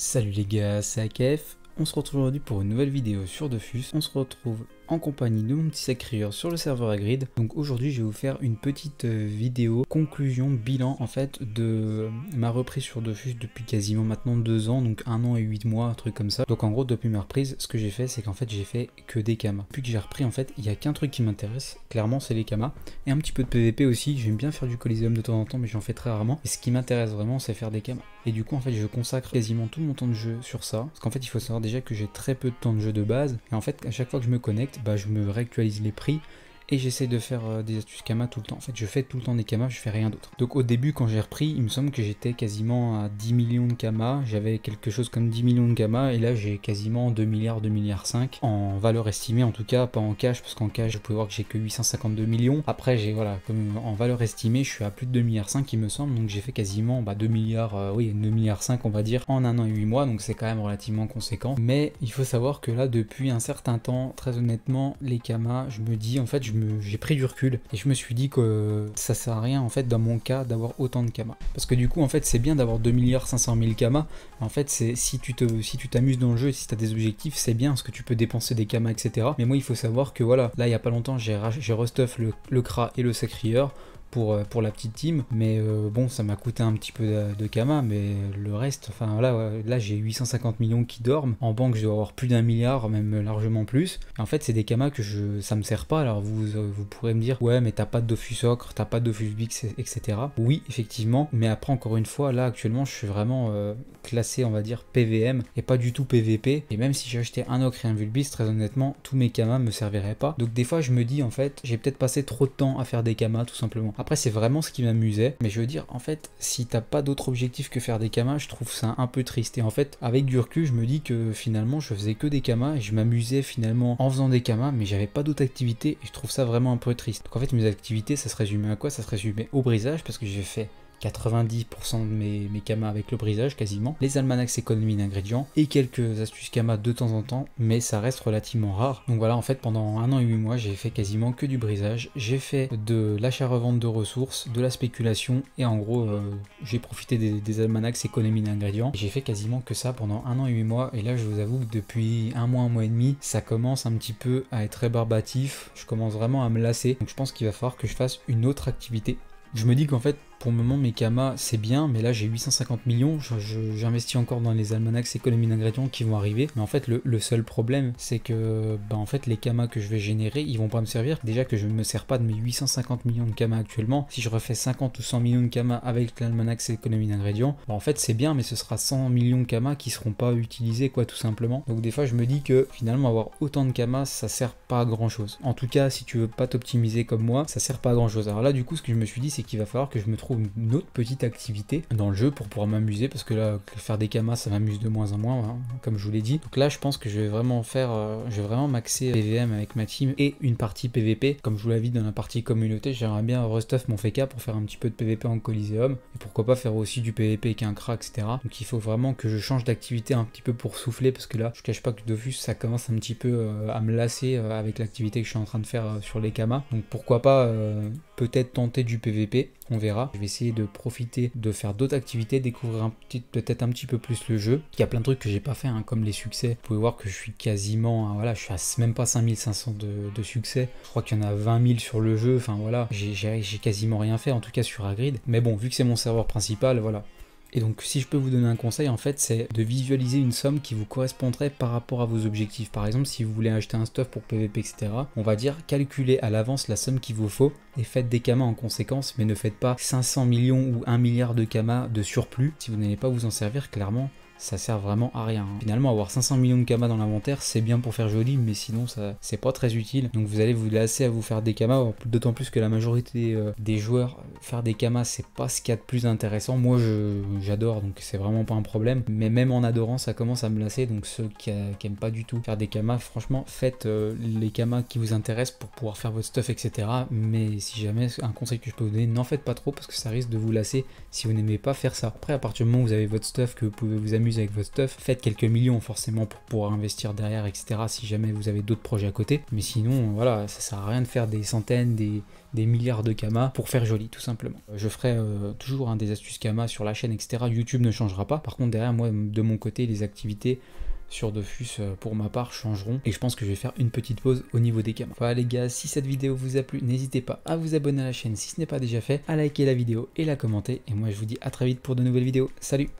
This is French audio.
Salut les gars, c'est AKF. On se retrouve aujourd'hui pour une nouvelle vidéo sur defus On se retrouve en compagnie de mon petit sacréur sur le serveur grid. Donc aujourd'hui, je vais vous faire une petite euh, vidéo conclusion, bilan en fait de ma reprise sur defus depuis quasiment maintenant deux ans, donc un an et huit mois, un truc comme ça. Donc en gros, depuis ma reprise, ce que j'ai fait, c'est qu'en fait, j'ai fait que des camas. Puis que j'ai repris, en fait, il n'y a qu'un truc qui m'intéresse, clairement, c'est les camas, Et un petit peu de PVP aussi, j'aime bien faire du Coliseum de temps en temps, mais j'en fais très rarement. Et ce qui m'intéresse vraiment, c'est faire des camas. Et du coup, en fait, je consacre quasiment tout mon temps de jeu sur ça. Parce qu'en fait, il faut savoir déjà que j'ai très peu de temps de jeu de base. Et en fait, à chaque fois que je me connecte, bah, je me réactualise les prix et j'essaie de faire euh, des astuces Kama tout le temps. En fait, je fais tout le temps des Kama, je fais rien d'autre. Donc au début, quand j'ai repris, il me semble que j'étais quasiment à 10 millions de Kama, j'avais quelque chose comme 10 millions de Kama, et là j'ai quasiment 2 milliards, 2 milliards 5 en valeur estimée en tout cas, pas en cash, parce qu'en cash, je pouvez voir que j'ai que 852 millions. Après, j'ai voilà, comme en valeur estimée, je suis à plus de 2 milliards 5 il me semble, donc j'ai fait quasiment bah, 2 milliards, euh, oui, 2 milliards 5 on va dire, en un an et 8 mois, donc c'est quand même relativement conséquent. Mais il faut savoir que là, depuis un certain temps, très honnêtement, les Kama, je me dis, en fait, je j'ai pris du recul et je me suis dit que ça sert à rien en fait dans mon cas d'avoir autant de kamas. Parce que du coup en fait c'est bien d'avoir 2 milliards 500 000 kamas, en fait c'est si tu te si tu t'amuses dans le jeu, si tu as des objectifs, c'est bien parce que tu peux dépenser des kamas etc. Mais moi il faut savoir que voilà, là il y a pas longtemps j'ai restuff le, le Kra et le Sacrieur pour, euh, pour la petite team. Mais euh, bon, ça m'a coûté un petit peu de, de mais le reste, enfin là, là j'ai 850 millions qui dorment. En banque, je dois avoir plus d'un milliard, même largement plus. En fait, c'est des Kama que je, ça me sert pas. Alors vous, euh, vous pourrez me dire, ouais, mais t'as pas de Dofus Ocre, t'as pas de Dofus Bix, etc. Oui, effectivement, mais après, encore une fois, là actuellement, je suis vraiment classé, on va dire, PVM et pas du tout PVP. Et même si j'ai acheté un Ocre et un vulbis très honnêtement, tous mes Kama me serviraient pas. Donc des fois, je me dis, en fait, j'ai peut-être passé trop de temps à faire des Kama, tout simplement. Après, c'est vraiment ce qui m'amusait. Mais je veux dire, en fait, si t'as pas d'autre objectif que faire des camas, je trouve ça un peu triste. Et en fait, avec du je me dis que finalement, je faisais que des camas, et je m'amusais finalement en faisant des camas, mais j'avais pas d'autres activités et je trouve ça vraiment un peu triste. Donc en fait, mes activités, ça se résumait à quoi Ça se résumait au brisage parce que j'ai fait 90% de mes, camas avec le brisage quasiment, les almanachs économie d'ingrédients et quelques astuces kamas de temps en temps, mais ça reste relativement rare. Donc voilà, en fait, pendant un an et huit mois, j'ai fait quasiment que du brisage. J'ai fait de l'achat-revente de ressources, de la spéculation et en gros, euh, j'ai profité des, des almanachs d'ingrédients. J'ai fait quasiment que ça pendant un an et huit mois et là, je vous avoue que depuis un mois, un mois et demi, ça commence un petit peu à être barbatif. Je commence vraiment à me lasser. Donc je pense qu'il va falloir que je fasse une autre activité je me dis qu'en fait pour le moment, mes camas c'est bien, mais là j'ai 850 millions, j'investis encore dans les almanachs économie d'ingrédients qui vont arriver. Mais en fait, le, seul problème, c'est que ben, en fait, les camas que je vais générer, ils vont pas me servir. Déjà que je ne me sers pas de mes 850 millions de camas actuellement. Si je refais 50 ou 100 millions de camas avec l'almanach économie d'ingrédients, en fait, c'est bien, mais ce sera 100 millions de camas qui seront pas utilisés, quoi, tout simplement. Donc des fois, je me dis que finalement, avoir autant de camas ça sert pas à grand chose. En tout cas, si tu veux pas t'optimiser comme moi, ça sert pas à grand chose. Alors là, du coup, ce que je me suis dit, c'est qu'il va falloir que je me une autre petite activité dans le jeu pour pouvoir m'amuser parce que là faire des kamas ça m'amuse de moins en moins hein, comme je vous l'ai dit donc là je pense que je vais vraiment faire euh, je vais vraiment m'axer PVM avec ma team et une partie PVP comme je vous l'avais dit dans la partie communauté j'aimerais bien restuff mon FK pour faire un petit peu de PVP en Coliseum et pourquoi pas faire aussi du PVP avec un cra etc donc il faut vraiment que je change d'activité un petit peu pour souffler parce que là je cache pas que Dofus ça commence un petit peu euh, à me lasser euh, avec l'activité que je suis en train de faire sur les kamas donc pourquoi pas peut-être tenter du PVP on verra je vais essayer de profiter de faire d'autres activités, découvrir peut-être un petit peu plus le jeu. Il y a plein de trucs que j'ai pas fait, hein, comme les succès. Vous pouvez voir que je suis quasiment, voilà, je suis même pas 5500 de, de succès. Je crois qu'il y en a 20 000 sur le jeu. Enfin voilà, j'ai quasiment rien fait, en tout cas sur Agrid. Mais bon, vu que c'est mon serveur principal, voilà, et donc si je peux vous donner un conseil en fait c'est de visualiser une somme qui vous correspondrait par rapport à vos objectifs. Par exemple si vous voulez acheter un stuff pour PVP etc on va dire calculez à l'avance la somme qu'il vous faut et faites des kamas en conséquence mais ne faites pas 500 millions ou 1 milliard de kamas de surplus si vous n'allez pas vous en servir clairement ça sert vraiment à rien. Finalement, avoir 500 millions de kamas dans l'inventaire, c'est bien pour faire joli, mais sinon, ça c'est pas très utile. Donc, vous allez vous lasser à vous faire des kamas, d'autant plus que la majorité euh, des joueurs faire des kamas, c'est pas ce qu'il y a de plus intéressant. Moi, j'adore, donc c'est vraiment pas un problème. Mais même en adorant, ça commence à me lasser. Donc ceux qui, n'aiment pas du tout faire des camas, franchement, faites euh, les camas qui vous intéressent pour pouvoir faire votre stuff, etc. Mais si jamais, un conseil que je peux vous donner, n'en faites pas trop parce que ça risque de vous lasser si vous n'aimez pas faire ça. Après, à partir du moment où vous avez votre stuff, que vous pouvez vous amuser avec votre stuff, faites quelques millions forcément pour pouvoir investir derrière, etc. Si jamais vous avez d'autres projets à côté. Mais sinon, voilà, ça sert à rien de faire des centaines, des des milliards de camas pour faire joli, tout simplement. Euh, je ferai euh, toujours un des astuces camas sur la chaîne, etc. YouTube ne changera pas. Par contre, derrière moi, de mon côté, les activités sur Dofus euh, pour ma part changeront et je pense que je vais faire une petite pause au niveau des camas. Voilà les gars, si cette vidéo vous a plu, n'hésitez pas à vous abonner à la chaîne si ce n'est pas déjà fait, à liker la vidéo et la commenter et moi je vous dis à très vite pour de nouvelles vidéos. Salut